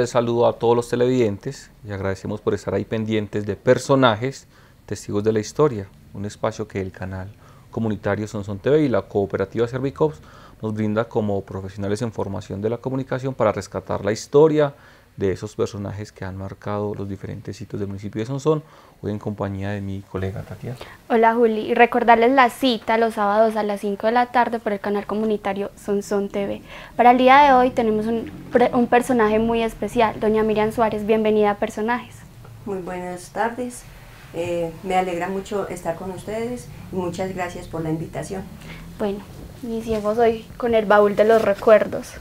el saludo a todos los televidentes y agradecemos por estar ahí pendientes de personajes, testigos de la historia, un espacio que el canal comunitario Sonson TV y la cooperativa Servicops nos brinda como profesionales en formación de la comunicación para rescatar la historia, de esos personajes que han marcado los diferentes sitios del municipio de Sonsón, hoy en compañía de mi colega Tatiana. Hola Juli, y recordarles la cita los sábados a las 5 de la tarde por el canal comunitario Sonsón TV. Para el día de hoy tenemos un, un personaje muy especial, doña Miriam Suárez, bienvenida a Personajes. Muy buenas tardes, eh, me alegra mucho estar con ustedes y muchas gracias por la invitación. Bueno, iniciemos hoy con el baúl de los recuerdos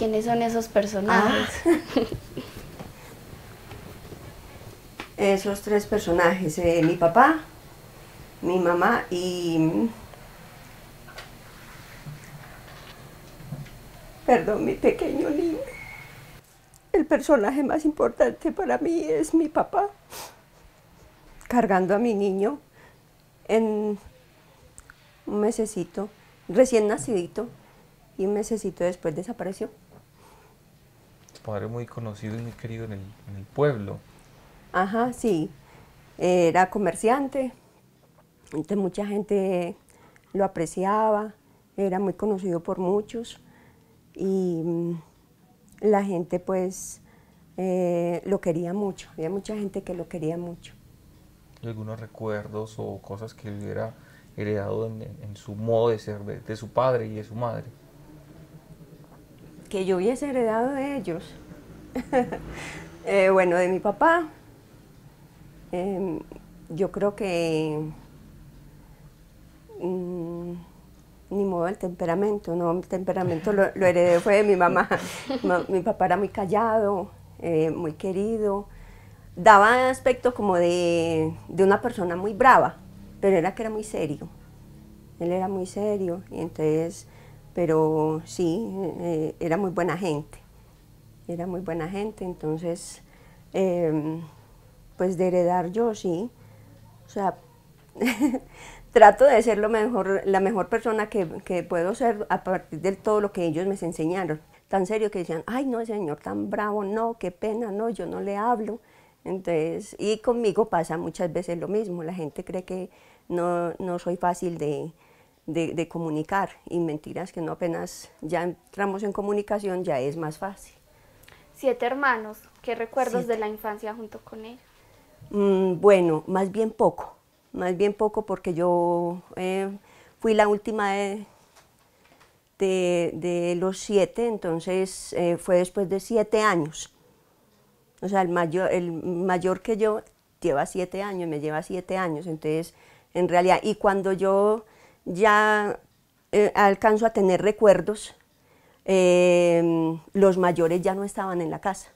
quiénes son esos personajes. Ah. esos tres personajes, eh, mi papá, mi mamá y... Perdón, mi pequeño niño. El personaje más importante para mí es mi papá, cargando a mi niño en un mesecito, recién nacidito, y un mesecito después desapareció padre muy conocido y muy querido en el, pueblo. Ajá, sí. Era comerciante, entonces mucha gente lo apreciaba, era muy conocido por muchos y mm, la gente pues eh, lo quería mucho, había mucha gente que lo quería mucho. ¿Algunos recuerdos o cosas que hubiera heredado en, su modo de ser de su padre y de su madre? que yo hubiese heredado de ellos, eh, bueno, de mi papá, em, yo creo que mm, ni modo el temperamento, no, el temperamento lo, heredé fue de mi mamá. mi papá era muy callado, eh, muy querido, daba aspecto como de, de, una persona muy brava, pero era que era muy serio. Él era muy serio y entonces pero sí, eh, era muy buena gente, era muy buena gente, entonces, em, pues de heredar yo sí, o sea, trato de ser lo mejor, la mejor persona que, que, puedo ser a partir de todo lo que ellos me enseñaron. Tan serio que decían, ay no, señor tan bravo, no, qué pena, no, yo no le hablo. Entonces, y conmigo pasa muchas veces lo mismo, la gente cree que no, no soy fácil de, de, comunicar y mentiras que no apenas ya entramos en comunicación ya es más fácil. Siete hermanos, ¿qué recuerdos de la infancia junto con él mm, bueno, más bien poco, más bien poco porque yo eh, fui la última de, de, los siete, entonces eh, fue después de siete años. O sea, el mayor, el mayor que yo lleva siete años, me lleva siete años, entonces en realidad, y cuando yo ya eh, alcanzo a tener recuerdos, eh, los mayores ya no estaban en la casa,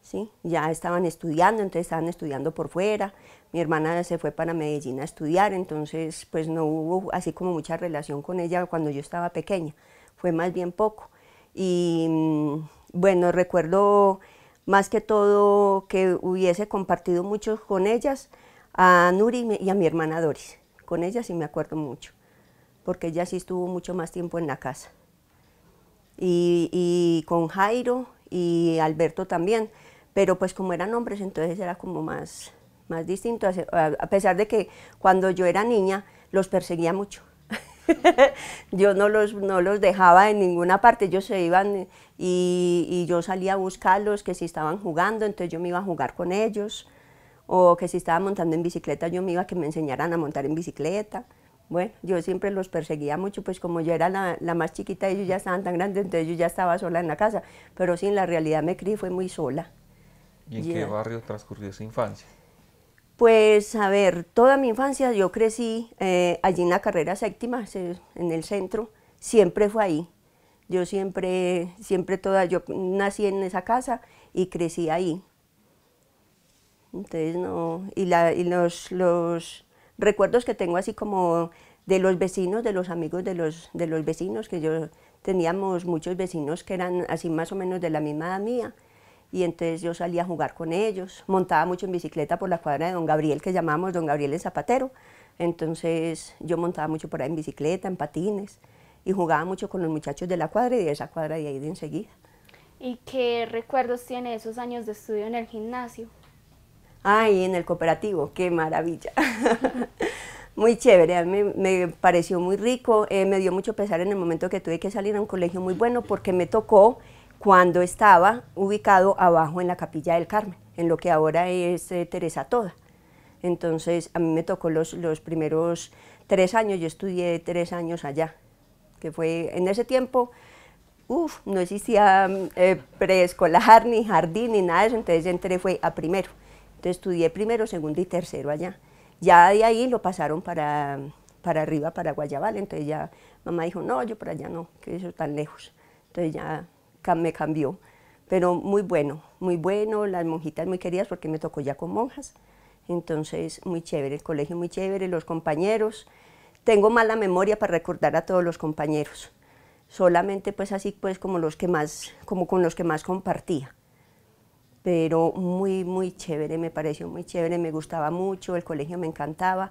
¿sí? ya estaban estudiando, entonces estaban estudiando por fuera, mi hermana se fue para Medellín a estudiar, entonces pues no hubo así como mucha relación con ella cuando yo estaba pequeña, fue más bien poco. Y mm, bueno, recuerdo más que todo que hubiese compartido mucho con ellas, a Nuri y a mi hermana Doris con ella sí me acuerdo mucho, porque ella sí estuvo mucho más tiempo en la casa. Y, con Jairo y Alberto también, pero pues como eran hombres, entonces era como más, más distinto, a pesar de que cuando yo era niña los perseguía mucho. yo no los, no los dejaba en ninguna parte, ellos se iban y, yo salía a buscarlos, que si estaban jugando, entonces yo me iba a jugar con ellos o que si estaba montando en bicicleta yo me iba a que me enseñaran a montar en bicicleta. Bueno, yo siempre los perseguía mucho, pues como yo era la, más chiquita, ellos ya estaban tan grandes, entonces yo ya estaba sola en la casa, pero sí, en la realidad me crié, fue muy sola. ¿Y en qué barrio transcurrió su infancia? Pues, a ver, toda mi infancia yo crecí eh, allí en la carrera séptima, en el centro, siempre fue ahí. Yo siempre, siempre toda, yo nací en esa casa y crecí ahí. Entonces, no, y, los, los, recuerdos que tengo así como de los vecinos, de los amigos de los, de los vecinos, que yo teníamos muchos vecinos que eran así más o menos de la misma edad mía, y entonces yo salía a jugar con ellos, montaba mucho en bicicleta por la cuadra de don Gabriel, que llamamos don Gabriel el Zapatero, entonces yo montaba mucho por ahí en bicicleta, en patines, y jugaba mucho con los muchachos de la cuadra y de esa cuadra de ahí de enseguida. ¿Y qué recuerdos tiene esos años de estudio en el gimnasio? Ay, en el cooperativo, qué maravilla. muy chévere, a mí me pareció muy rico, eh, me dio mucho pesar en el momento que tuve que salir a un colegio muy bueno porque me tocó cuando estaba ubicado abajo en la capilla del Carmen, en lo que ahora es eh, Teresa Toda. Entonces a mí me tocó los, los primeros tres años, yo estudié tres años allá, que fue en ese tiempo Uf, no existía eh, preescolar, ni jardín, ni nada de eso, entonces entré fue a primero. Entonces estudié primero, segundo y tercero allá. Ya de ahí lo pasaron para, para arriba, para Guayabal, entonces ya mamá dijo, no, yo para allá no, que eso es tan lejos. Entonces ya me cambió, pero muy bueno, muy bueno, las monjitas muy queridas porque me tocó ya con monjas, entonces muy chévere, el colegio muy chévere, los compañeros, tengo mala memoria para recordar a todos los compañeros, solamente pues así pues como los que más, como con los que más compartía pero muy, muy chévere, me pareció muy chévere, me gustaba mucho, el colegio me encantaba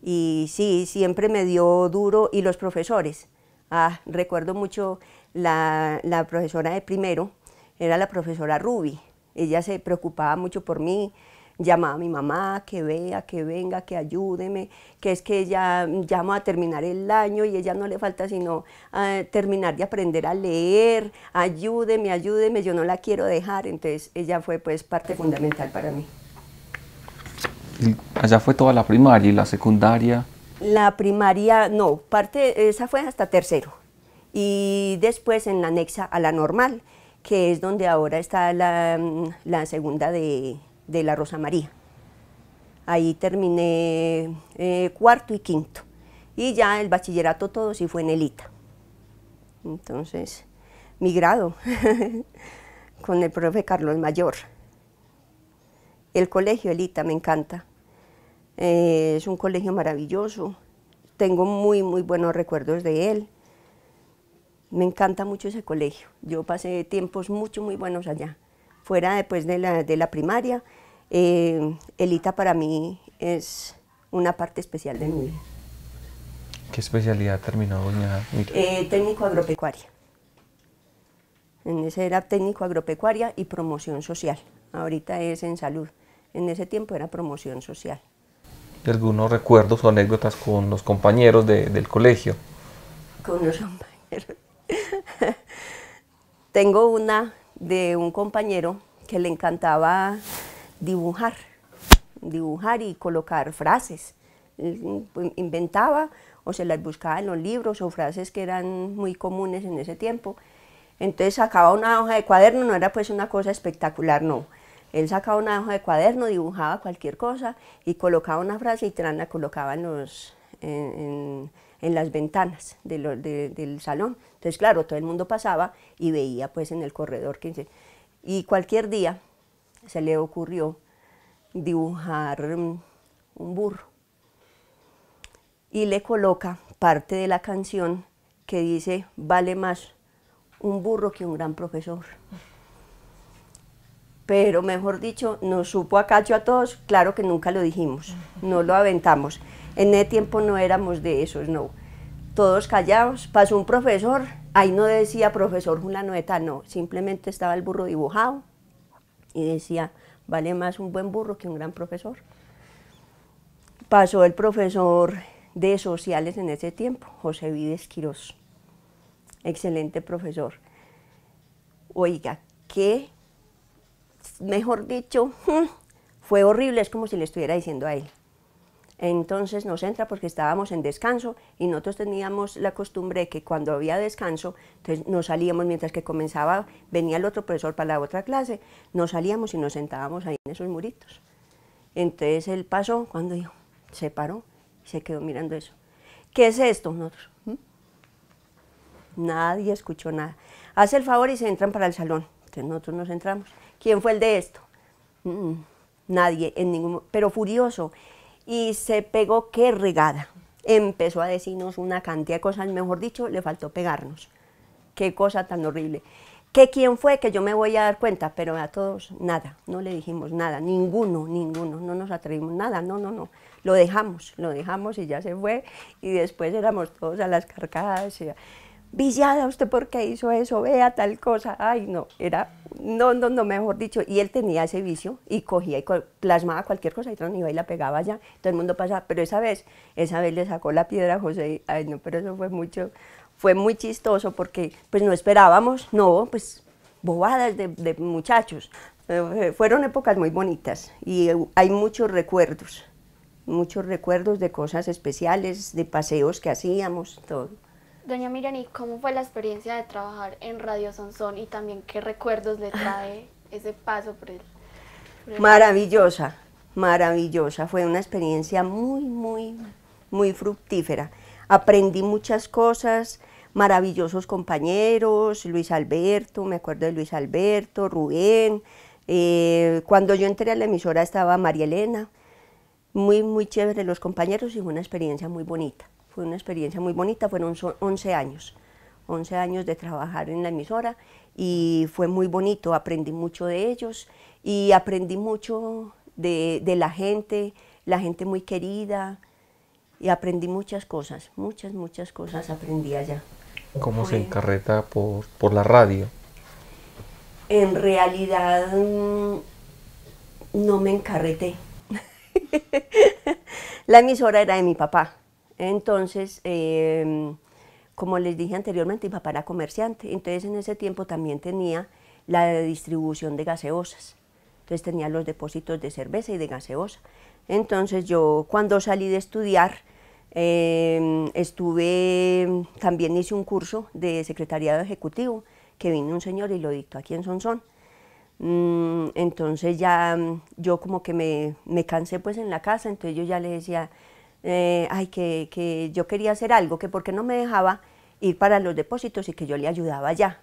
y sí, siempre me dio duro y los profesores. Ah, recuerdo mucho la, la profesora de primero, era la profesora Ruby, ella se preocupaba mucho por mí, llamaba a mi mamá, que vea, que venga, que ayúdeme, que es que ella mm, llama a terminar el año y ella no le falta sino ah, terminar de aprender a leer, ayúdeme, ayúdeme, yo no la quiero dejar, entonces ella fue pues parte fundamental para mí. allá fue toda la primaria y la secundaria. La primaria, no, parte, esa fue hasta tercero. Y después en la anexa a la normal, que es donde ahora está la mm, segunda de, de la Rosa María. Ahí terminé eh, cuarto y quinto. Y ya el bachillerato todo sí fue en Elita. Entonces, mi grado con el profe Carlos Mayor. El colegio Elita me encanta. Eh, es un colegio maravilloso. Tengo muy, muy buenos recuerdos de él. Me encanta mucho ese colegio. Yo pasé tiempos mucho, muy buenos allá fuera después de la, de la primaria, eh, Elita para mí es una parte especial de mi vida. ¿Qué especialidad terminó doña eh, técnico agropecuaria. En ese era técnico agropecuaria y promoción social. Ahorita es en salud. En ese tiempo era promoción social. algunos recuerdos o anécdotas con los compañeros del colegio? Con los compañeros. Tengo una de un compañero que le encantaba dibujar, dibujar y colocar frases. Pues, inventaba o se las buscaba en los libros o frases que eran muy comunes en ese tiempo. Entonces sacaba una hoja de cuaderno, no era pues una cosa espectacular, no. Él sacaba una hoja de cuaderno, dibujaba cualquier cosa y colocaba una frase y la colocaba en los, en las ventanas del salón. Entonces, claro, todo el mundo pasaba y veía pues en el corredor. y cualquier día se le ocurrió dibujar un, burro y le coloca parte de la canción que dice, vale más un burro que un gran profesor. Pero mejor dicho, nos supo a cacho a todos, claro que nunca lo dijimos, no lo aventamos. En ese tiempo no éramos de esos, no. Todos callados. Pasó un profesor, ahí no decía profesor Eta, no. Simplemente estaba el burro dibujado y decía, vale más un buen burro que un gran profesor. Pasó el profesor de sociales en ese tiempo, José Vides Quirós. Excelente profesor. Oiga, qué, mejor dicho, fue horrible, es como si le estuviera diciendo a él entonces nos entra porque estábamos en descanso y nosotros teníamos la costumbre de que cuando había descanso, entonces nos salíamos mientras que comenzaba, venía el otro profesor para la otra clase, nos salíamos y nos sentábamos ahí en esos muritos. Entonces él pasó cuando dijo, se paró y se quedó mirando eso. ¿Qué es esto? Nosotros, Nadie escuchó nada. Hace el favor y se entran para el salón. Entonces nosotros nos entramos. ¿Quién fue el de esto? Mm, mm, nadie, en ningún, pero furioso y se pegó qué regada. Empezó a decirnos una cantidad de cosas, mejor dicho, le faltó pegarnos. Qué cosa tan horrible. ¿Que quién fue? Que yo me voy a dar cuenta, pero a todos nada, no le dijimos nada, ninguno, ninguno, no nos atrevimos nada, no, no, no. Lo dejamos, lo dejamos y ya se fue y después éramos todos a las carcadas. Villada, ¿usted por qué hizo eso? Vea tal cosa. Ay, no, era, no, no, no, mejor dicho. Y él tenía ese vicio y cogía y plasmaba cualquier cosa y iba y la pegaba allá. Todo el mundo pasaba, pero esa vez, esa vez le sacó la piedra a José. ay, no, pero eso fue mucho, fue muy chistoso porque pues no esperábamos, no, pues bobadas de, muchachos. Eh, eh, fueron épocas muy bonitas y eh, hay muchos recuerdos, muchos recuerdos de cosas especiales, de paseos que hacíamos, todo. Doña ¿y ¿cómo fue la experiencia de trabajar en Radio Sonsón y también qué recuerdos le trae ese paso por el... Maravillosa, maravillosa. Fue una experiencia muy, muy, muy fructífera. Aprendí muchas cosas, maravillosos compañeros, Luis Alberto, me acuerdo de Luis Alberto, Rubén. Eh, cuando yo entré a la emisora estaba María Elena. Muy, muy chévere los compañeros y fue una experiencia muy bonita. Fue una experiencia muy bonita, fueron 11 años, 11 años de trabajar en la emisora y fue muy bonito, aprendí mucho de ellos y aprendí mucho de, la gente, la gente muy querida y aprendí muchas cosas, muchas, muchas cosas aprendí allá. ¿Cómo se encarreta por la radio? En realidad mm, no me encarreté. la emisora era de mi papá. Entonces, em, como les dije anteriormente, mi papá era comerciante, entonces en ese tiempo también tenía la distribución de gaseosas. Entonces tenía los depósitos de cerveza y de gaseosa. Entonces yo cuando salí de estudiar, em, estuve, también hice un curso de secretariado ejecutivo, que vino un señor y lo dictó aquí en Sonsón. Mm, entonces ya yo como que me, cansé pues en la casa, entonces yo ya le decía, eh, ay, que, yo quería hacer algo, que porque no me dejaba ir para los depósitos y que yo le ayudaba allá.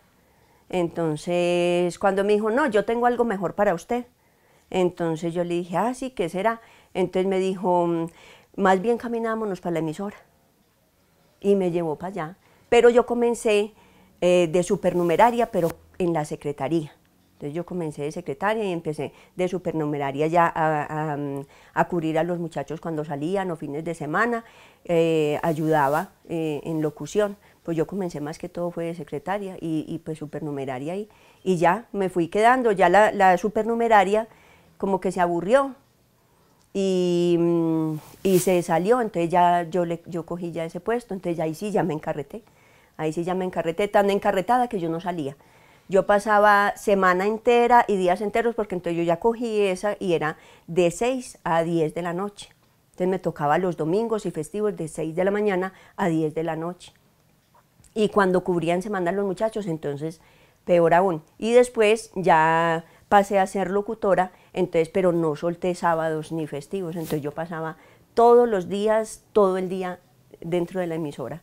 Entonces, cuando me dijo, no, yo tengo algo mejor para usted. Entonces yo le dije, ah, sí, ¿qué será? Entonces me dijo, mm, más bien caminámonos para la emisora. Y me llevó para allá. Pero yo comencé eh, de supernumeraria, pero en la secretaría. Entonces yo comencé de secretaria y empecé de supernumeraria ya a, a mm, cubrir a los muchachos cuando salían o fines de semana, eh, ayudaba eh, en locución. Pues yo comencé más que todo fue de secretaria y, pues supernumeraria y, y ya me fui quedando, ya la, supernumeraria como que se aburrió y, mm, y, se salió, entonces ya yo, le, yo cogí ya ese puesto, entonces ya ahí sí ya me encarreté, ahí sí ya me encarreté, tan encarretada que yo no salía. Yo pasaba semana entera y días enteros porque entonces yo ya cogí esa y era de 6 a 10 de la noche. Entonces me tocaba los domingos y festivos de 6 de la mañana a 10 de la noche. Y cuando cubrían semana los muchachos, entonces peor aún. Y después ya pasé a ser locutora, entonces, pero no solté sábados ni festivos, entonces yo pasaba todos los días, todo el día dentro de la emisora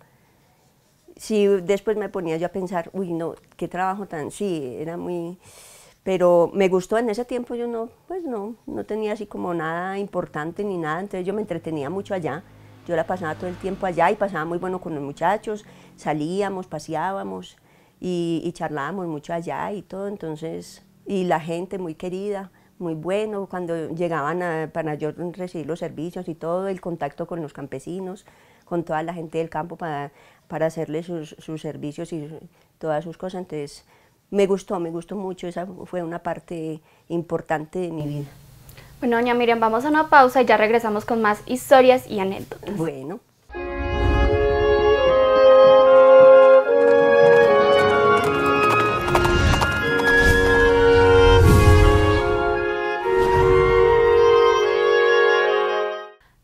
sí, después me ponía yo a pensar, uy, no, qué trabajo tan, sí, era muy, pero me gustó, en ese tiempo yo no, pues no, no tenía así como nada importante ni nada, entonces yo me entretenía mucho allá, yo la pasaba todo el tiempo allá y pasaba muy bueno con los muchachos, salíamos, paseábamos y, charlábamos mucho allá y todo, entonces, y la gente muy querida, muy bueno, cuando llegaban para yo recibir los servicios y todo, el contacto con los campesinos, con toda la gente del campo para para hacerle sus, servicios y todas sus cosas. Entonces, me gustó, me gustó mucho, esa fue una parte importante de mi vida. Bueno, doña Miriam, vamos a una pausa y ya regresamos con más historias y anécdotas. Bueno.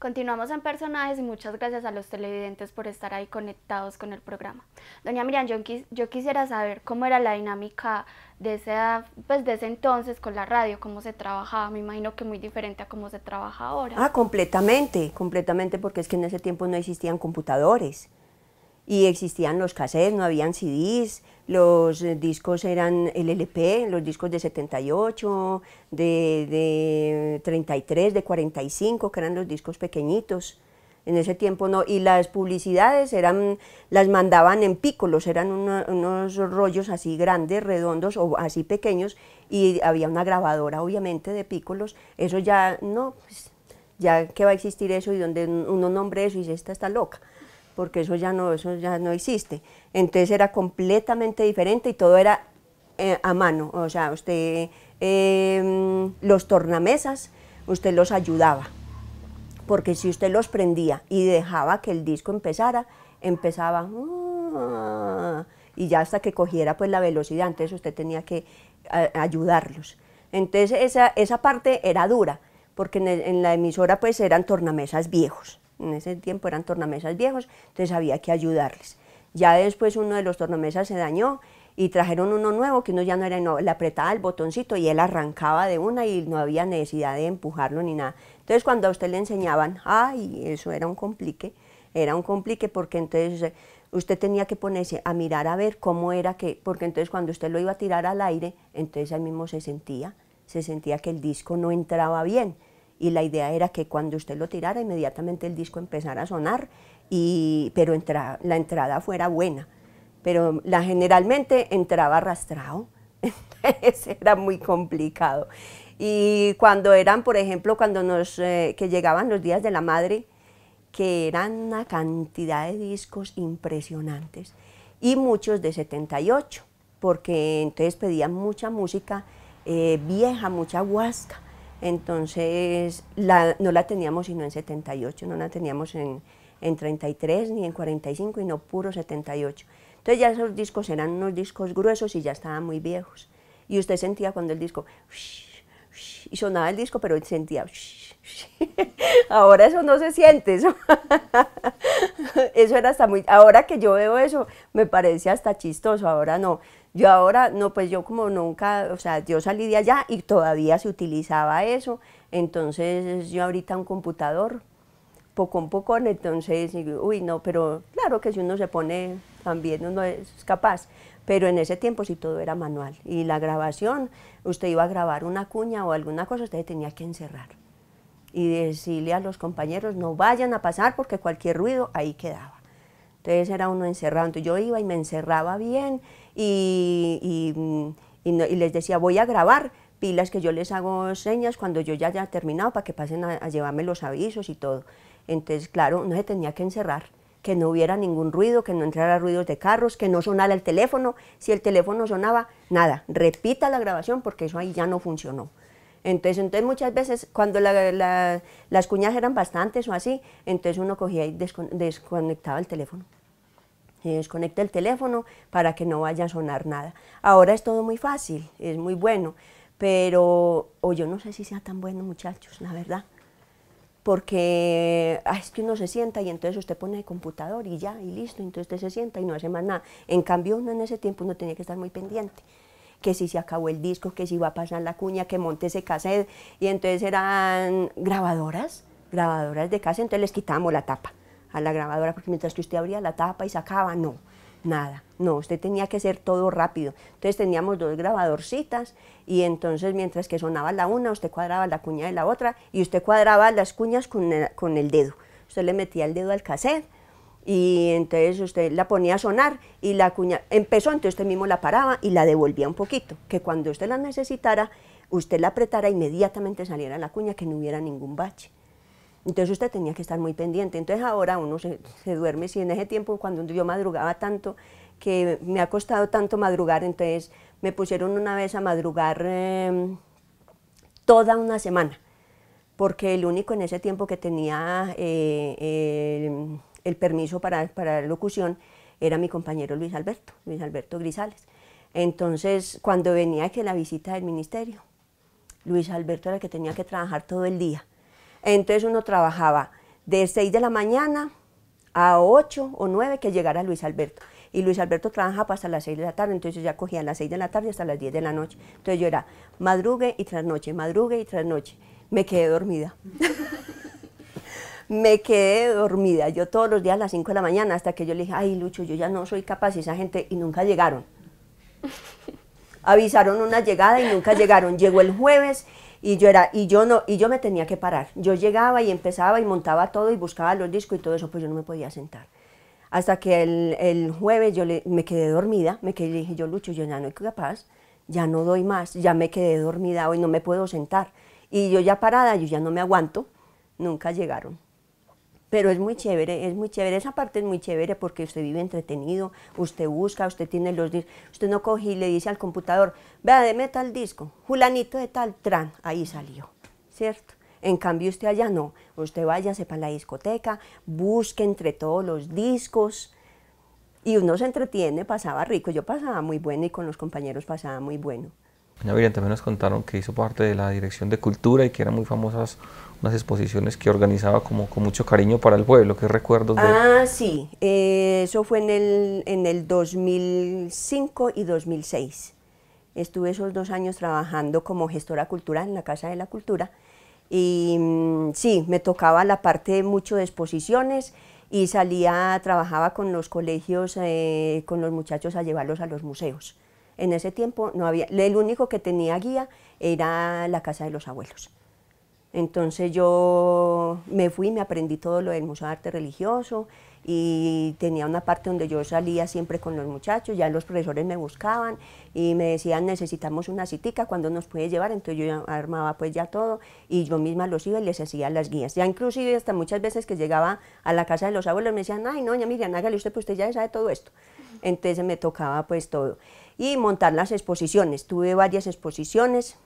Continuamos en personajes y muchas gracias a los televidentes por estar ahí conectados con el programa. Doña Miriam, yo, quisiera saber cómo era la dinámica de ese, pues de ese entonces con la radio, cómo se trabajaba, me imagino que muy diferente a cómo se trabaja ahora. Ah, completamente, completamente, porque es que en ese tiempo no existían computadores y existían los cassettes, no habían CDs, los eh, discos eran el LP, los discos de 78, de, de 33, de 45, que eran los discos pequeñitos. En ese tiempo no, y las publicidades eran, las mandaban en pícolos, eran unos rollos así grandes, redondos o así pequeños, y había una grabadora obviamente de pícolos, eso ya no, pues, ya que va a existir eso y donde uno nombre eso y dice, esta está loca porque eso ya no, eso ya no existe. Entonces era completamente diferente y todo era eh, a mano, o sea, usted em, los tornamesas, usted los ayudaba, porque si usted los prendía y dejaba que el disco empezara, empezaba y ya hasta que cogiera pues la velocidad, entonces usted tenía que ayudarlos. Entonces esa, parte era dura, porque en, en la emisora pues eran tornamesas viejos en ese tiempo eran tornamesas viejos, entonces había que ayudarles. Ya después uno de los tornamesas se dañó y trajeron uno nuevo que uno ya no era, nuevo, le apretaba el botoncito y él arrancaba de una y no había necesidad de empujarlo ni nada. Entonces cuando a usted le enseñaban, ay, eso era un complique, era un complique porque entonces eh, usted tenía que ponerse a mirar a ver cómo era que, porque entonces cuando usted lo iba a tirar al aire, entonces ahí mismo se sentía, se sentía que el disco no entraba bien y la idea era que cuando usted lo tirara inmediatamente el disco empezara a sonar, y, pero la entrada fuera buena, pero la generalmente entraba arrastrado, era muy complicado. Y cuando eran, por ejemplo, cuando nos, eh, que llegaban los días de la madre, que eran una cantidad de discos impresionantes, y muchos de 78, porque entonces pedían mucha música eh, vieja, mucha huasca, entonces, no la teníamos sino en 78, no la teníamos en, 33 ni en 45 y no puro 78. Entonces ya esos discos eran unos discos gruesos y ya estaban muy viejos. Y usted sentía cuando el disco... y sonaba el disco, pero sentía... Ahora eso no se siente, eso, era hasta muy, ahora que yo veo eso me parece hasta chistoso, ahora no. Yo ahora, no, pues yo como nunca, o sea, yo salí de allá y todavía se utilizaba eso, entonces yo ahorita un computador, poco a poco, entonces, uy, no, pero claro que si uno se pone, también uno es capaz, pero en ese tiempo si todo era manual, y la grabación, usted iba a grabar una cuña o alguna cosa, usted tenía que encerrar y decirle a los compañeros no vayan a pasar porque cualquier ruido ahí quedaba. Entonces era uno encerrado, entonces yo iba y me encerraba bien y, mm, les decía voy a grabar pilas que yo les hago señas cuando yo ya haya terminado para que pasen a, llevarme los avisos y todo. Entonces, claro, no se tenía que encerrar que no hubiera ningún ruido, que no entrara ruidos de carros, que no sonara el teléfono. Si el teléfono sonaba, nada, repita la grabación porque eso ahí ya no funcionó. Entonces, entonces muchas veces cuando las cuñas eran bastantes o así, entonces uno cogía y desconectaba el teléfono. desconecta el teléfono para que no vaya a sonar nada. Ahora es todo muy fácil, es muy bueno, pero o yo no sé si sea tan bueno muchachos, la verdad. Porque ah, es que uno se sienta y entonces usted pone el computador y ya, y listo, entonces usted se sienta y no hace más nada. En cambio, uno en ese tiempo uno tenía que estar muy pendiente que si se acabó el disco, que si iba a pasar la cuña, que monte ese cassette. Y entonces eran grabadoras, grabadoras de cassette, entonces les quitábamos la tapa a la grabadora, porque mientras que usted abría la tapa y sacaba, no, nada, no, usted tenía que hacer todo rápido. Entonces teníamos dos grabadorcitas y entonces mientras que sonaba la una, usted cuadraba la cuña de la otra y usted cuadraba las cuñas con el, con el dedo. Usted le metía el dedo al cassette y entonces usted la ponía a sonar y la cuña empezó, entonces usted mismo la paraba y la devolvía un poquito, que cuando usted la necesitara, usted la apretara inmediatamente saliera la cuña, que no hubiera ningún bache. Entonces usted tenía que estar muy pendiente. Entonces ahora uno se, duerme, si en ese tiempo cuando yo madrugaba tanto, que me ha costado tanto madrugar, entonces me pusieron una vez a madrugar em, toda una semana, porque el único en ese tiempo que tenía... Eh, el permiso para, la locución era mi compañero Luis Alberto, Luis Alberto Grisales. Entonces, cuando venía que la visita del ministerio, Luis Alberto era el que tenía que trabajar todo el día. Entonces uno trabajaba de 6 de la mañana a 8 o 9 que llegara Luis Alberto. Y Luis Alberto trabajaba hasta las 6 de la tarde, entonces ya cogía las 6 de la tarde hasta las 10 de la noche. Entonces yo era madrugue y trasnoche, madrugue y trasnoche. Me quedé dormida. me quedé dormida, yo todos los días a las 5 de la mañana, hasta que yo le dije, ay Lucho, yo ya no soy capaz, y esa gente, y nunca llegaron. Avisaron una llegada y nunca llegaron. Llegó el jueves y yo era y yo no y yo me tenía que parar yo llegaba y empezaba y montaba todo y buscaba los discos y todo eso pues yo no me podía sentar hasta que el, jueves yo me quedé dormida me quedé y dije yo Lucho yo ya no soy capaz ya no doy más ya me quedé dormida hoy no me puedo sentar y yo ya parada yo ya no me aguanto nunca llegaron pero es muy chévere, es muy chévere, esa parte es muy chévere porque usted vive entretenido, usted busca, usted tiene los discos, usted no coge y le dice al computador, vea, deme tal disco, julanito de tal, tran, ahí salió, ¿cierto? En cambio usted allá no, usted váyase para la discoteca, busque entre todos los discos, y uno se entretiene, pasaba rico, yo pasaba muy bueno y con los compañeros pasaba muy bueno. Doña Miriam también nos contaron que hizo parte de la dirección de cultura y que eran muy famosas unas exposiciones que organizaba como con mucho cariño para el pueblo. ¿Qué recuerdos de Ah, sí, eh, eso fue en el, en el 2005 y 2006. Estuve esos dos años trabajando como gestora cultural en la Casa de la Cultura y mm, sí, me tocaba la parte mucho de exposiciones y salía, trabajaba con los colegios, eh, con los muchachos a llevarlos a los museos en ese tiempo no había, el único que tenía guía era la casa de los abuelos. Entonces yo me fui, me aprendí todo lo del Museo de Arte Religioso y tenía una parte donde yo salía siempre con los muchachos, ya los profesores me buscaban y me decían necesitamos una citica, ¿cuándo nos puede llevar? Entonces yo armaba pues ya todo y yo misma los iba y les hacía las guías. Ya inclusive hasta muchas veces que llegaba a la casa de los abuelos me decían, ay no, ya Miriam, hágale usted, pues usted ya sabe todo esto. Entonces me tocaba pues todo y montar las exposiciones. Tuve varias exposiciones,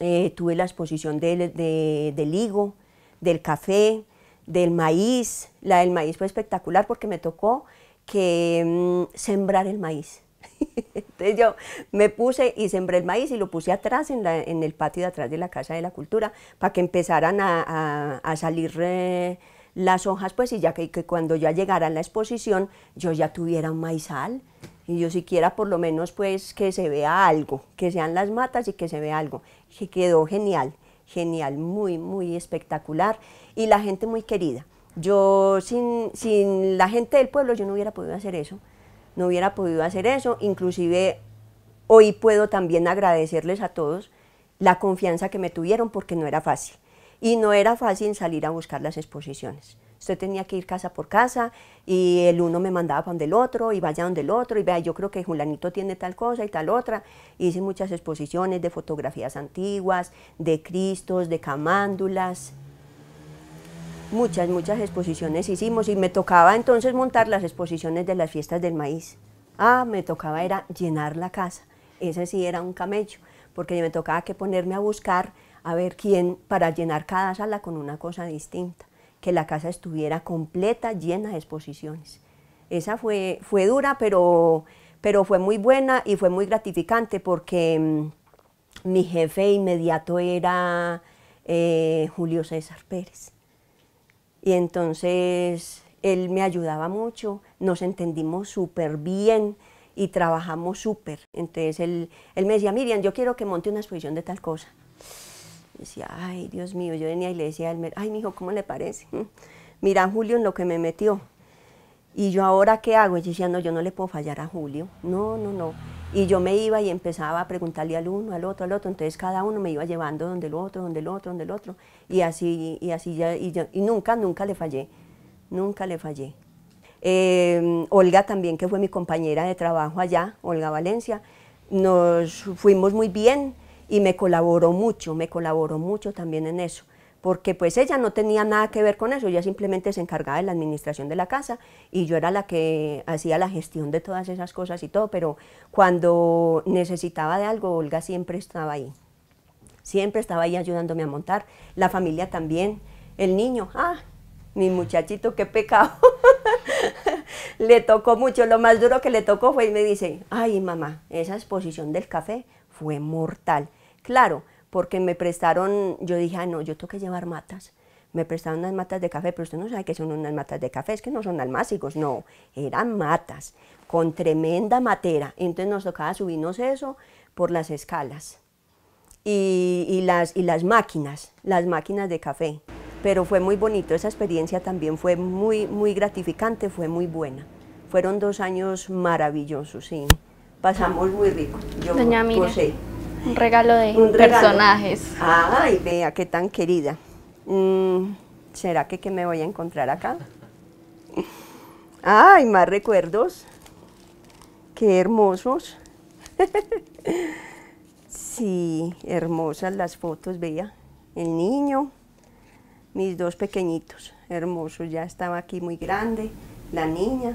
eh, tuve la exposición del, de, del higo, del café, del maíz. La del maíz fue espectacular porque me tocó que mm, sembrar el maíz. Entonces yo me puse y sembré el maíz y lo puse atrás, en, en el patio de atrás de la Casa de la Cultura, para que empezaran a, salir eh, las hojas, pues, y ya que, que, cuando ya llegara la exposición, yo ya tuviera un maizal y yo siquiera por lo menos pues que se vea algo, que sean las matas y que se vea algo. Que quedó genial, genial, muy, muy espectacular y la gente muy querida. Yo sin, sin la gente del pueblo yo no hubiera podido hacer eso, no hubiera podido hacer eso, inclusive hoy puedo también agradecerles a todos la confianza que me tuvieron porque no era fácil y no era fácil salir a buscar las exposiciones. Usted tenía que ir casa por casa y el uno me mandaba para donde el otro y vaya donde el otro y vea, yo creo que Julanito tiene tal cosa y tal otra. Hice muchas exposiciones de fotografías antiguas, de cristos, de camándulas. Muchas, muchas exposiciones hicimos y me tocaba entonces montar las exposiciones de las fiestas del maíz. Ah, me tocaba era llenar la casa. Ese sí era un camello, porque me tocaba que ponerme a buscar a ver quién para llenar cada sala con una cosa distinta que la casa estuviera completa, llena de exposiciones. Esa fue, fue dura, pero, pero fue muy buena y fue muy gratificante porque mm, mi jefe inmediato era eh, Julio César Pérez. Y entonces él me ayudaba mucho, nos entendimos súper bien y trabajamos súper. Entonces él, él me decía, Miriam, yo quiero que monte una exposición de tal cosa decía, ay, Dios mío, yo venía y le decía a Elmer, ay, ¿cómo le parece? ¿Mm? Mira, Julio, en lo que me metió. Y yo ahora, ¿qué hago? Y yo decía, no, yo no le puedo fallar a Julio. No, no, no. Y yo me iba y empezaba a preguntarle al uno, al otro, al otro. Entonces cada uno me iba llevando donde el otro, donde el otro, donde el otro. Y así, y así, y, nunca, nunca le fallé. Nunca le fallé. Eh, Olga también, que fue mi compañera de trabajo allá, Olga Valencia, nos fuimos muy bien y me colaboró mucho, me colaboró mucho también en eso, porque pues ella no tenía nada que ver con eso, ella simplemente se encargaba de la administración de la casa y yo era la que hacía la gestión de todas esas cosas y todo, pero cuando necesitaba de algo, Olga siempre estaba ahí, siempre estaba ahí ayudándome a montar, la familia también, el niño, ah, mi muchachito, qué pecado. le tocó mucho, lo más duro que le tocó fue y me dice, ay mamá, esa exposición del café fue mortal. Claro, porque me prestaron, yo dije, ah, no, yo tengo que llevar matas. Me prestaron unas matas de café, pero usted no sabe que son unas matas de café, es que no son almácigos, no, eran matas, con tremenda matera. Entonces nos tocaba subirnos eso por las escalas y, las, y las máquinas, las máquinas de café. Pero fue muy bonito, esa experiencia también fue muy, muy gratificante, fue muy buena. Fueron dos años maravillosos, sí. Pasamos muy rico. Yo Doña un regalo de personajes. Ay, vea, qué tan querida. Mm, ¿Será que, que me voy a encontrar acá? Ay, más recuerdos. Qué hermosos. sí, hermosas las fotos, vea. El niño, mis dos pequeñitos, hermosos. Ya estaba aquí muy grande, la niña.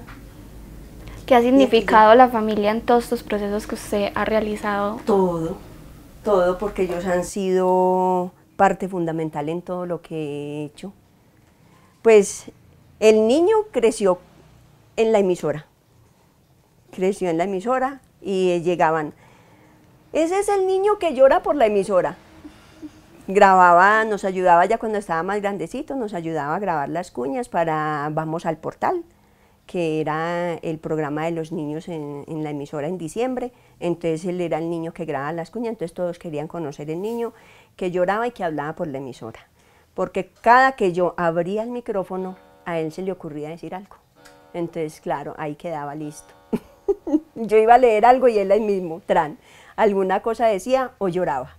¿Qué ha significado la familia en todos estos procesos que usted ha realizado? Todo todo porque ellos han sido parte fundamental en todo lo que he hecho. Pues el niño creció en la emisora, creció en la emisora y llegaban. Ese es el niño que llora por la emisora. Grababa, nos ayudaba ya cuando estaba más grandecito, nos ayudaba a grabar las cuñas para Vamos al Portal que era el programa de los niños en, la emisora en diciembre, entonces él era el niño que grababa las cuñas, entonces todos querían conocer el niño que lloraba y que hablaba por la emisora, porque cada que yo abría el micrófono, a él se le ocurría decir algo, entonces claro, ahí quedaba listo. yo iba a leer algo y él ahí mismo, tran, alguna cosa decía o lloraba.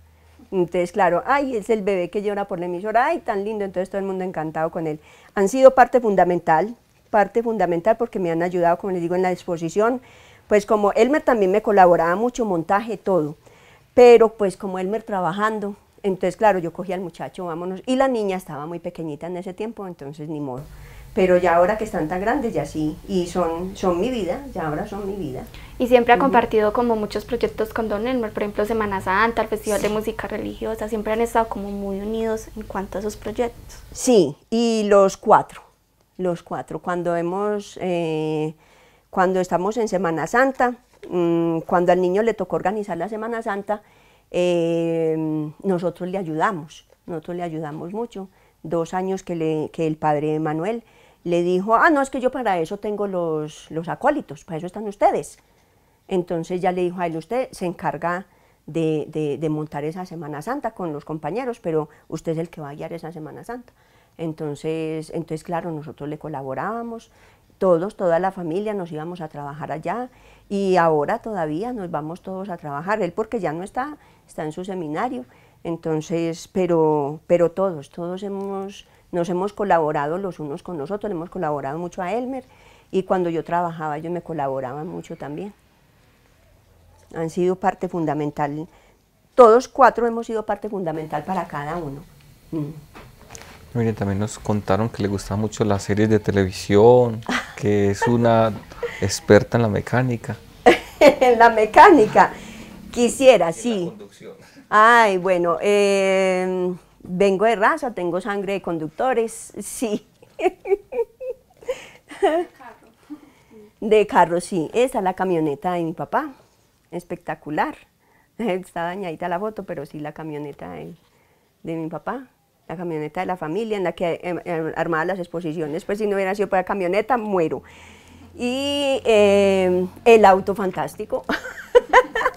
Entonces, claro, ay, es el bebé que llora por la emisora, ay, tan lindo, entonces todo el mundo encantado con él. Han sido parte fundamental parte fundamental porque me han ayudado, como les digo, en la exposición. Pues como Elmer también me colaboraba mucho, montaje, todo. Pero pues como Elmer trabajando, entonces claro, yo cogí al muchacho, vámonos. Y la niña estaba muy pequeñita en ese tiempo, entonces ni modo. Pero ya ahora que están tan grandes, ya sí, y son, son mi vida, ya ahora son mi vida. Y siempre ha compartido como muchos proyectos con Don Elmer, por ejemplo Semana Santa, el Festival de Música Religiosa, siempre han estado como muy unidos en cuanto a sus proyectos. Sí, y los cuatro, los cuatro. Cuando, hemos, eh, cuando estamos en Semana Santa, mm, cuando al niño le tocó organizar la Semana Santa, eh, nosotros le ayudamos, nosotros le ayudamos mucho. Dos años que, le, que el padre Manuel le dijo, ah, no, es que yo para eso tengo los, los acólitos, para eso están ustedes. Entonces ya le dijo a él, usted se encarga de, montar esa Semana Santa con los compañeros, pero usted es el que va a guiar esa Semana Santa. Entonces, entonces claro, nosotros le colaborábamos, todos, toda la familia nos íbamos a trabajar allá y ahora todavía nos vamos todos a trabajar, él porque ya no está, está en su seminario, entonces, pero, pero todos, todos hemos, nos hemos colaborado los unos con nosotros, le hemos colaborado mucho a Elmer y cuando yo trabajaba yo me colaboraba mucho también han sido parte fundamental, todos cuatro hemos sido parte fundamental para cada uno. Mm. Miren, también nos contaron que le gustan mucho las series de televisión, que es una experta en la mecánica. en la mecánica, quisiera, sí. La conducción. Ay, bueno, em, vengo de raza, tengo sangre de conductores, sí. De carro, sí. esa es la camioneta de mi papá espectacular. Está dañadita la foto, pero sí la camioneta de, mi papá, la camioneta de la familia en la que em, em, armaba las exposiciones, pues si no hubiera sido por la camioneta, muero. Y em, el auto fantástico.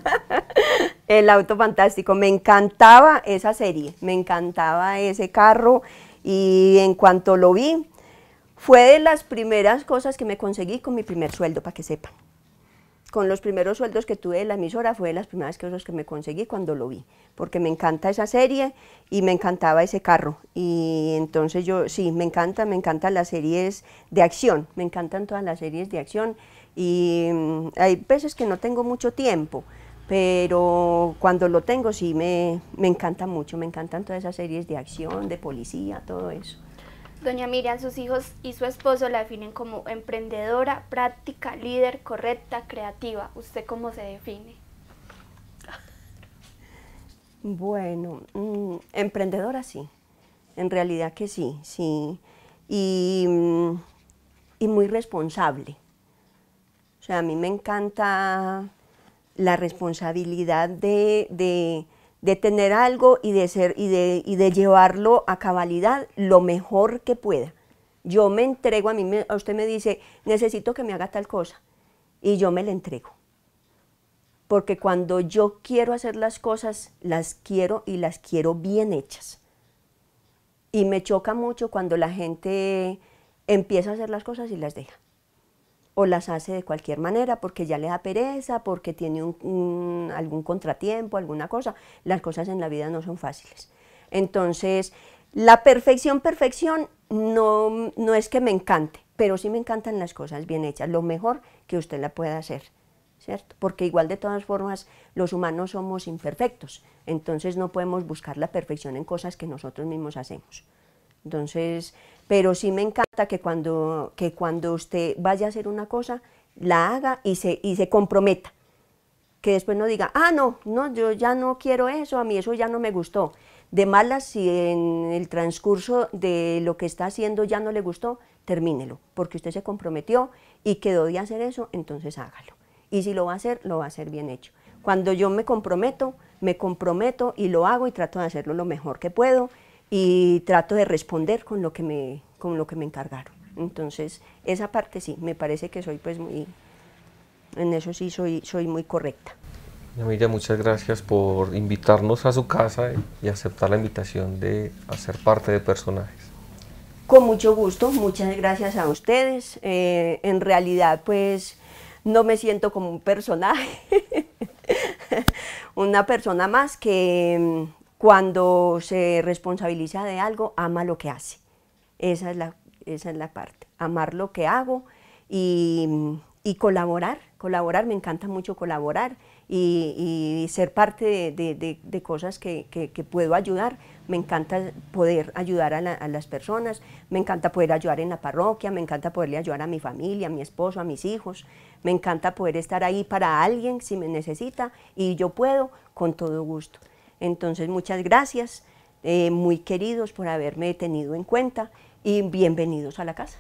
el auto fantástico, me encantaba esa serie, me encantaba ese carro y en cuanto lo vi, fue de las primeras cosas que me conseguí con mi primer sueldo, para que sepan con los primeros sueldos que tuve de la emisora fue de las primeras cosas que me conseguí cuando lo vi, porque me encanta esa serie y me encantaba ese carro. Y entonces yo, sí, me encanta, me encantan las series de acción, me encantan todas las series de acción. Y mm, hay veces que no tengo mucho tiempo, pero cuando lo tengo sí me, me encanta mucho, me encantan todas esas series de acción, de policía, todo eso. Doña Miriam, sus hijos y su esposo la definen como emprendedora, práctica, líder, correcta, creativa. ¿Usted cómo se define? Bueno, mm, emprendedora sí, en realidad que sí, sí. Mm, y, muy responsable. O sea, a mí me encanta la responsabilidad de, de tener algo y de, ser, y de, llevarlo a cabalidad lo mejor que pueda. Yo me entrego, a mí a usted me dice, necesito que me haga tal cosa, y yo me la entrego. Porque cuando yo quiero hacer las cosas, las quiero y las quiero bien hechas. Y me choca mucho cuando la gente empieza a hacer las cosas y las deja o las hace de cualquier manera porque ya le da pereza, porque tiene algún contratiempo, alguna cosa. Las cosas en la vida no son fáciles. Entonces, la perfección, perfección, no, no es que me encante, pero sí me encantan las cosas bien hechas, lo mejor que usted la pueda hacer. ¿Cierto? Porque igual de todas formas los humanos somos imperfectos, entonces no podemos buscar la perfección en cosas que nosotros mismos hacemos. Entonces, pero sí me encanta que cuando, que cuando usted vaya a hacer una cosa, la haga y se, y se comprometa. Que después no diga, ah, no, no, yo ya no quiero eso, a mí eso ya no me gustó. De malas, si en el transcurso de lo que está haciendo ya no le gustó, termínelo, porque usted se comprometió y quedó de hacer eso, entonces hágalo. Y si lo va a hacer, lo va a hacer bien hecho. Cuando yo me comprometo, me comprometo y lo hago y trato de hacerlo lo mejor que puedo y trato de responder con lo que me, con lo que me encargaron. Entonces, esa parte sí, me parece que soy pues muy, en eso sí soy, soy muy correcta. Emilia, muchas gracias por invitarnos a su casa y aceptar la invitación de hacer parte de personajes. Con mucho gusto, muchas gracias a ustedes. Eh, en realidad, pues no me siento como un personaje, una persona más que cuando se responsabiliza de algo, ama lo que hace. Esa es la, parte, amar lo que hago y, colaborar, colaborar, me encanta mucho colaborar y, ser parte de, cosas que, puedo ayudar. Me encanta poder ayudar a, a, las personas, me encanta poder ayudar en la parroquia, me encanta poderle ayudar a mi familia, a mi esposo, a mis hijos, me encanta poder estar ahí para alguien si me necesita y yo puedo con todo gusto. Entonces, muchas gracias, eh, muy queridos por haberme tenido en cuenta y bienvenidos a la casa.